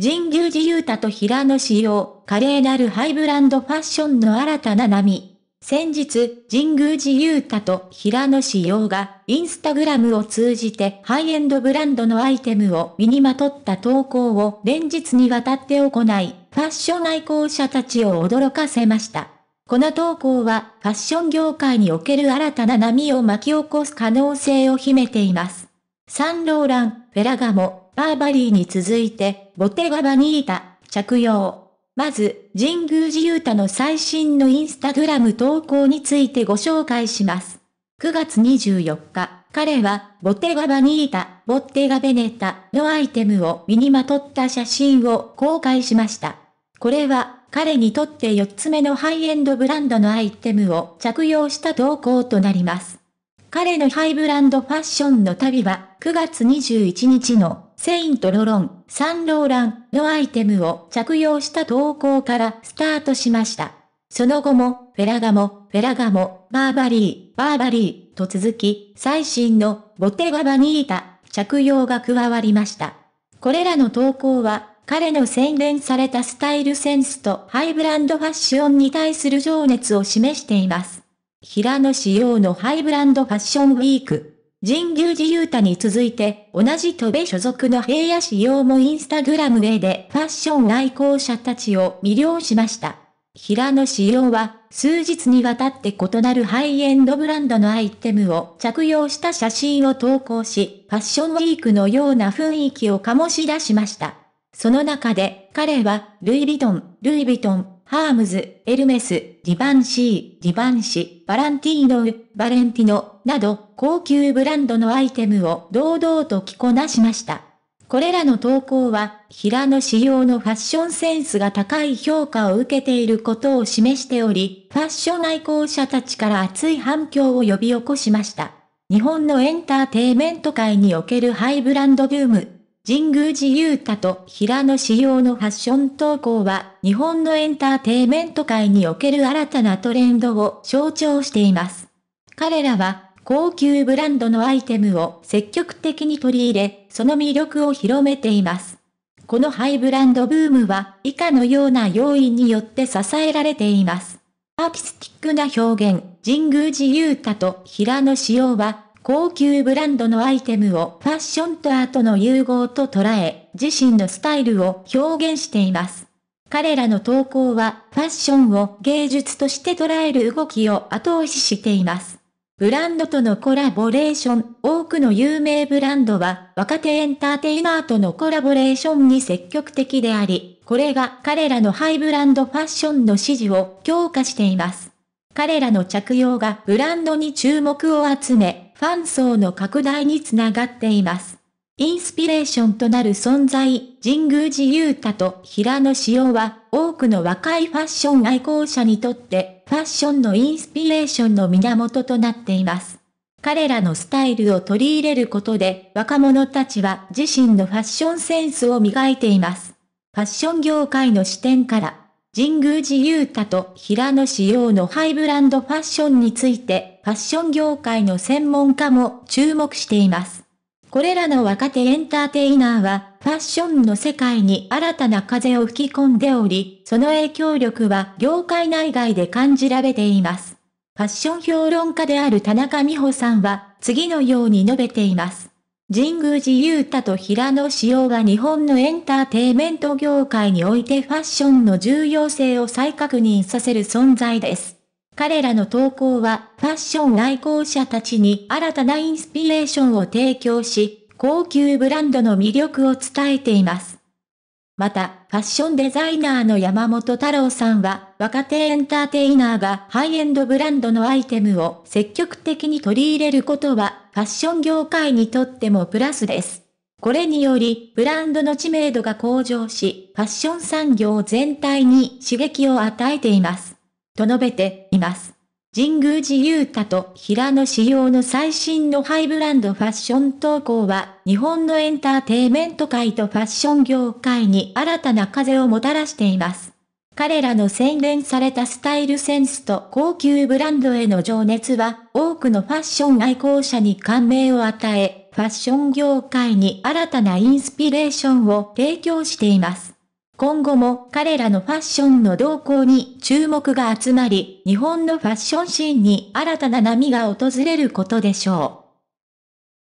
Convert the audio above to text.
神宮寺勇太と平野紫耀、華麗なるハイブランドファッションの新たな波。先日、神宮寺勇太と平野紫耀が、インスタグラムを通じてハイエンドブランドのアイテムを身にまとった投稿を連日にわたって行い、ファッション愛好者たちを驚かせました。この投稿は、ファッション業界における新たな波を巻き起こす可能性を秘めています。サンローラン、フェラガモ、バーバリーに続いて、ボテガバニータ、着用。まず、神宮寺勇太の最新のインスタグラム投稿についてご紹介します。9月24日、彼は、ボテガバニータ、ボッテガベネタのアイテムを身にまとった写真を公開しました。これは、彼にとって4つ目のハイエンドブランドのアイテムを着用した投稿となります。彼のハイブランドファッションの旅は9月21日のセイントロロン、サンローランのアイテムを着用した投稿からスタートしました。その後も、フェラガモ、フェラガモ、バーバリー、バーバリーと続き、最新のボテガバニータ着用が加わりました。これらの投稿は、彼の洗練されたスタイルセンスとハイブランドファッションに対する情熱を示しています。平野仕様のハイブランドファッションウィーク。神宮寺勇太に続いて、同じ戸部所属の平野仕様もインスタグラムへでファッション愛好者たちを魅了しました。平野仕様は、数日にわたって異なるハイエンドブランドのアイテムを着用した写真を投稿し、ファッションウィークのような雰囲気を醸し出しました。その中で、彼は、ルイ・ヴィトン、ルイ・ヴィトン、ハームズ、エルメス、ディバンシー、ディバンシ、バランティーノバレンティノ、など、高級ブランドのアイテムを堂々と着こなしました。これらの投稿は、平野仕様のファッションセンスが高い評価を受けていることを示しており、ファッション愛好者たちから熱い反響を呼び起こしました。日本のエンターテイメント界におけるハイブランドブーム、神宮寺勇太と平野紫耀のファッション投稿は、日本のエンターテイメント界における新たなトレンドを象徴しています。彼らは、高級ブランドのアイテムを積極的に取り入れ、その魅力を広めています。このハイブランドブームは、以下のような要因によって支えられています。アーティスティックな表現、神宮寺勇太と平野紫耀は、高級ブランドのアイテムをファッションとアートの融合と捉え、自身のスタイルを表現しています。彼らの投稿は、ファッションを芸術として捉える動きを後押ししています。ブランドとのコラボレーション、多くの有名ブランドは、若手エンターテイナーとのコラボレーションに積極的であり、これが彼らのハイブランドファッションの支持を強化しています。彼らの着用がブランドに注目を集め、ファン層の拡大につながっています。インスピレーションとなる存在、神宮寺勇太と平野紫耀は、多くの若いファッション愛好者にとって、ファッションのインスピレーションの源となっています。彼らのスタイルを取り入れることで、若者たちは自身のファッションセンスを磨いています。ファッション業界の視点から、神宮寺勇太と平野紫耀のハイブランドファッションについて、ファッション業界の専門家も注目しています。これらの若手エンターテイナーは、ファッションの世界に新たな風を吹き込んでおり、その影響力は業界内外で感じられています。ファッション評論家である田中美穂さんは、次のように述べています。神宮寺勇太と平野紫耀が日本のエンターテイメント業界においてファッションの重要性を再確認させる存在です。彼らの投稿は、ファッション愛好者たちに新たなインスピレーションを提供し、高級ブランドの魅力を伝えています。また、ファッションデザイナーの山本太郎さんは、若手エンターテイナーがハイエンドブランドのアイテムを積極的に取り入れることは、ファッション業界にとってもプラスです。これにより、ブランドの知名度が向上し、ファッション産業全体に刺激を与えています。と述べています。神宮寺勇太と平野志陽の最新のハイブランドファッション投稿は、日本のエンターテイメント界とファッション業界に新たな風をもたらしています。彼らの洗練されたスタイルセンスと高級ブランドへの情熱は、多くのファッション愛好者に感銘を与え、ファッション業界に新たなインスピレーションを提供しています。今後も彼らのファッションの動向に注目が集まり、日本のファッションシーンに新たな波が訪れることでしょう。